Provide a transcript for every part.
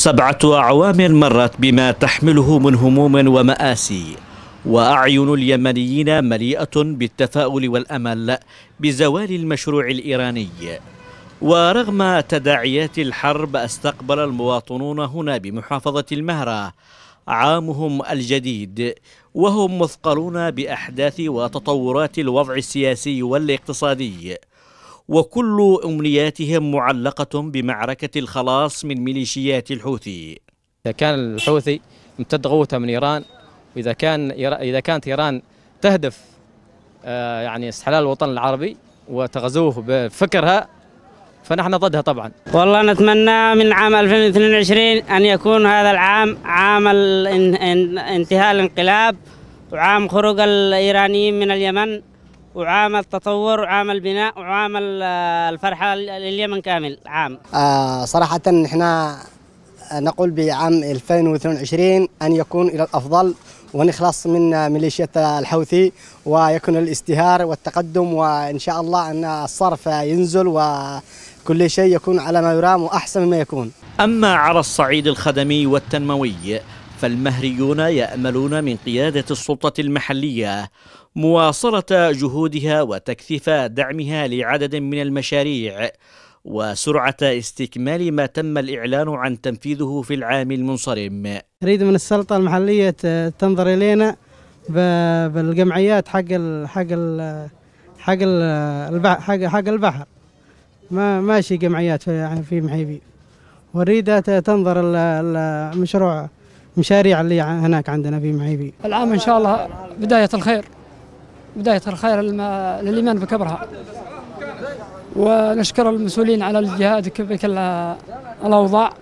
سبعة أعوام مرت بما تحمله من هموم ومآسي وأعين اليمنيين مليئة بالتفاؤل والأمل بزوال المشروع الإيراني ورغم تداعيات الحرب استقبل المواطنون هنا بمحافظة المهرة عامهم الجديد وهم مثقلون بأحداث وتطورات الوضع السياسي والاقتصادي وكل أمنياتهم معلقة بمعركة الخلاص من ميليشيات الحوثي إذا كان الحوثي امتد قوته من إيران وإذا كان إذا كانت إيران تهدف آه، يعني استحلال الوطن العربي وتغزوه بفكرها فنحن ضدها طبعا والله نتمنى من عام 2022 أن يكون هذا العام عام انتهاء الانقلاب وعام خروج الإيرانيين من اليمن وعامل تطور وعامل بناء وعامل آه، الفرحة لليمن كامل عام آه صراحة نحن نقول بعام 2022 أن يكون إلى الأفضل ونخلص من ميليشيا الحوثي ويكون الازدهار والتقدم وإن شاء الله أن الصرف ينزل وكل شيء يكون على ما يرام وأحسن مما يكون أما على الصعيد الخدمي والتنموي فالمهريون يأملون من قيادة السلطة المحلية مواصلة جهودها وتكثيف دعمها لعدد من المشاريع وسرعة استكمال ما تم الإعلان عن تنفيذه في العام المنصرم نريد من السلطة المحلية تنظر إلينا بالجمعيات حق حق حق البحر حق, حق البحر ما ماشي جمعيات في محيبي وريدة تنظر المشروع المشاريع اللي هناك عندنا في معيبي العام إن شاء الله بداية الخير بداية الخير للإيمان بكبرها ونشكر المسؤولين على الجهاد بكل الأوضاع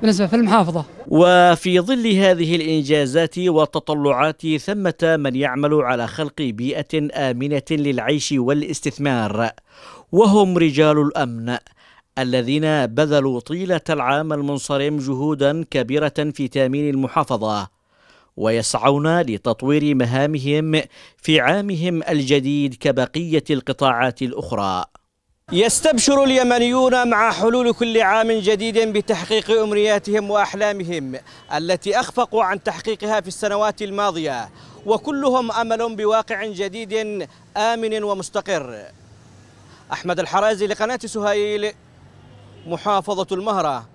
بالنسبة في المحافظة وفي ظل هذه الإنجازات والتطلعات ثمة من يعمل على خلق بيئة آمنة للعيش والاستثمار وهم رجال الأمن الذين بذلوا طيلة العام المنصرم جهودا كبيرة في تأمين المحافظة ويسعون لتطوير مهامهم في عامهم الجديد كبقية القطاعات الأخرى يستبشر اليمنيون مع حلول كل عام جديد بتحقيق أمنياتهم وأحلامهم التي أخفقوا عن تحقيقها في السنوات الماضية وكلهم أمل بواقع جديد آمن ومستقر أحمد الحرازي لقناة سهيل محافظة المهرة